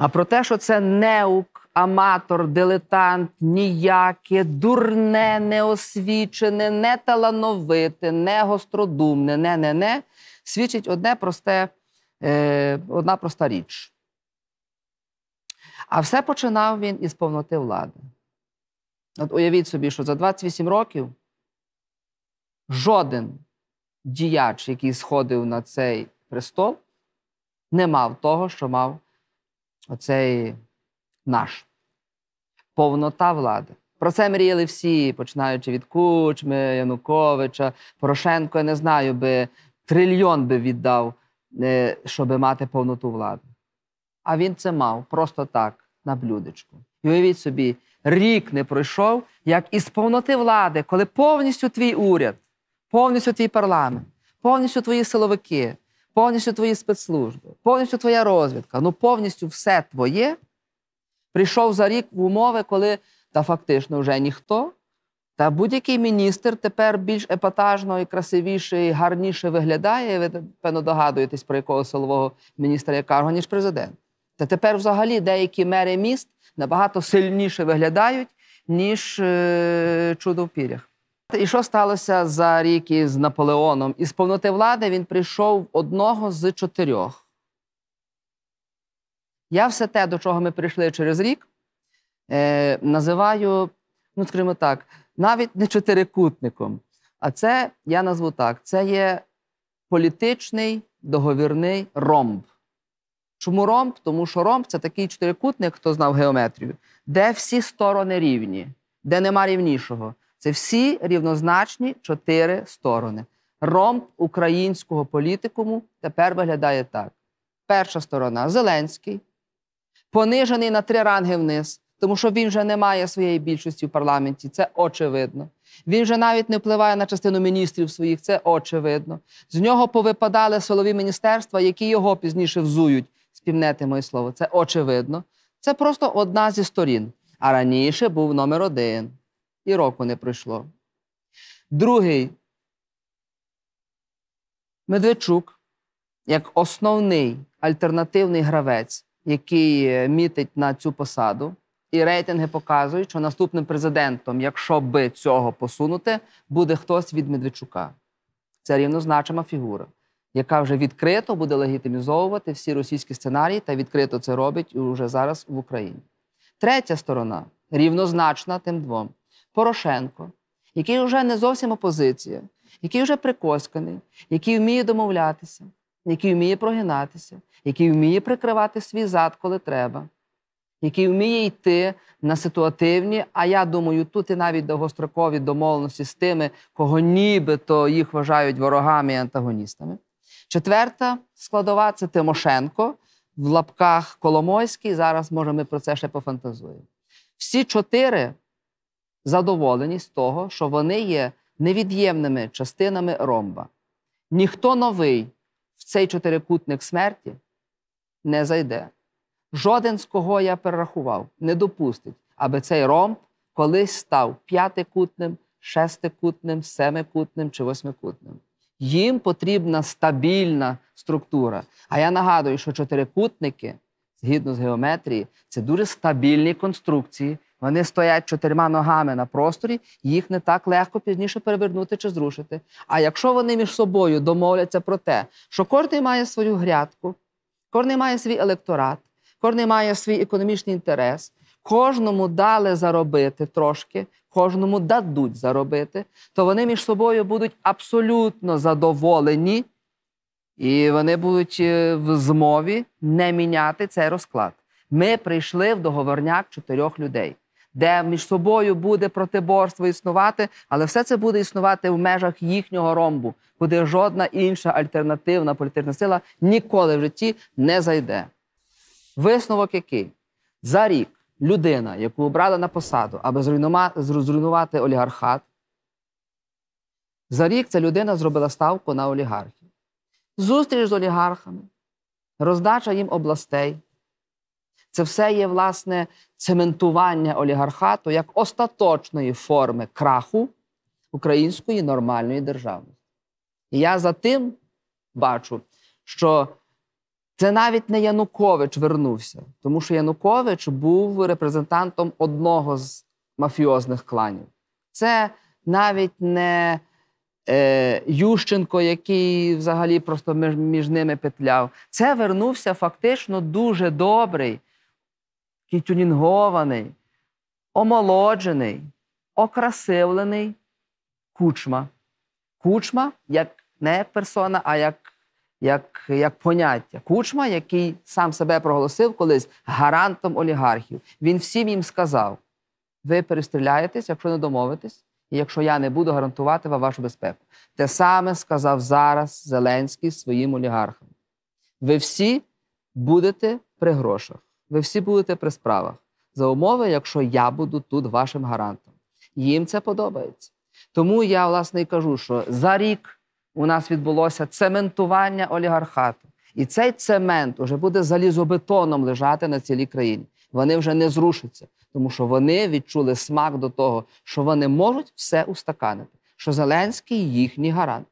А про те, що це неук, аматор, дилетант, ніяке, дурне, неосвічене, неталановите, гостродумне, не не не свідчить одне просте, е, одна проста річ. А все починав він із повноти влади. От уявіть собі, що за 28 років жоден діяч, який сходив на цей престол, не мав того, що мав оцей наш, повнота влади. Про це мріяли всі, починаючи від Кучми, Януковича, Порошенко, я не знаю, би трильйон би віддав, е, щоб мати повноту влади. А він це мав просто так, на блюдечку. І уявіть собі, рік не пройшов, як із повноти влади, коли повністю твій уряд, повністю твій парламент, повністю твої силовики, повністю твої спецслужби, повністю твоя розвідка, ну повністю все твоє. Прийшов за рік в умови, коли та фактично вже ніхто, та будь-який міністр тепер більш епатажно і красивіше, і гарніше виглядає. Ви певно догадуєтесь про якого силового міністра я кажу, ніж президент. Та тепер, взагалі, деякі мери міст набагато сильніше виглядають, ніж е, чудо в пірях. І що сталося за рік із Наполеоном? Із повноти влади він прийшов одного з чотирьох. Я все те, до чого ми прийшли через рік, е, називаю, ну, скажімо так, навіть не чотирикутником. А це я назву так: це є політичний договірний ромб. Чому ромб? Тому що ромб це такий чотирикутник, хто знав геометрію, де всі сторони рівні, де нема рівнішого. Це всі рівнозначні чотири сторони. Ромб українського політикуму тепер виглядає так: перша сторона Зеленський, понижений на три ранги вниз, тому що він вже не має своєї більшості в парламенті. Це очевидно. Він вже навіть не впливає на частину міністрів своїх, це очевидно. З нього повипадали силові міністерства, які його пізніше взують. Співнете моє слово, це очевидно. Це просто одна зі сторін. А раніше був номер один і року не пройшло. Другий Медведчук як основний альтернативний гравець, який е, мітить на цю посаду, і рейтинги показують, що наступним президентом, якщо би цього посунути, буде хтось від Медведчука. Це рівнозначима фігура, яка вже відкрито буде легітимізовувати всі російські сценарії та відкрито це робить уже зараз в Україні. Третя сторона рівнозначна тим двом. Порошенко, який вже не зовсім опозиція, який вже прикосканий, який вміє домовлятися, який вміє прогинатися, який вміє прикривати свій зад, коли треба, який вміє йти на ситуативні, а я думаю, тут і навіть довгострокові домовленості з тими, кого нібито їх вважають ворогами і антагоністами. Четверта складова це Тимошенко. В лапках Коломойський, зараз, може, ми про це ще пофантазуємо. Всі чотири задоволеність того, що вони є невід'ємними частинами ромба. Ніхто новий в цей чотирикутник смерті не зайде. Жоден, з кого я перерахував, не допустить, аби цей ромб колись став п'ятикутним, шестикутним, семикутним чи восьмикутним. Їм потрібна стабільна структура. А я нагадую, що чотирикутники, згідно з геометрії, це дуже стабільні конструкції, вони стоять чотирма ногами на просторі, їх не так легко пізніше перевернути чи зрушити. А якщо вони між собою домовляться про те, що кожен має свою грядку, кожен має свій електорат, кожен має свій економічний інтерес, кожному дали заробити трошки, кожному дадуть заробити, то вони між собою будуть абсолютно задоволені, і вони будуть е, в змові не міняти цей розклад. Ми прийшли в договорняк чотирьох людей де між собою буде протиборство існувати, але все це буде існувати в межах їхнього ромбу, куди жодна інша альтернативна політична сила ніколи в житті не зайде. Висновок який за рік людина, яку обрали на посаду, аби зруйнувати олігархат, за рік ця людина зробила ставку на олігархів. Зустріч з олігархами, роздача їм областей. Це все є власне цементування олігархату як остаточної форми краху української нормальної державності. І я за тим бачу, що це навіть не Янукович вернувся, тому що Янукович був репрезентантом одного з мафіозних кланів. Це навіть не е, Ющенко, який взагалі просто між, між ними петляв. Це вернувся фактично дуже добрий який омолоджений, окрасивлений кучма. Кучма як не персона, а як як, як поняття. Кучма, який сам себе проголосив колись гарантом олігархів. Він всім їм сказав: ви перестріляєтесь, якщо не домовитесь, і якщо я не буду гарантувати вам вашу безпеку. Те саме сказав зараз Зеленський своїм олігархам. Ви всі будете при грошах. Ви всі будете при справах за умови, якщо я буду тут вашим гарантом. Їм це подобається. Тому я, власне, і кажу, що за рік у нас відбулося цементування олігархату. І цей цемент уже буде залізобетоном лежати на цілій країні. Вони вже не зрушаться, тому що вони відчули смак до того, що вони можуть все устаканити, що Зеленський їхній гарант.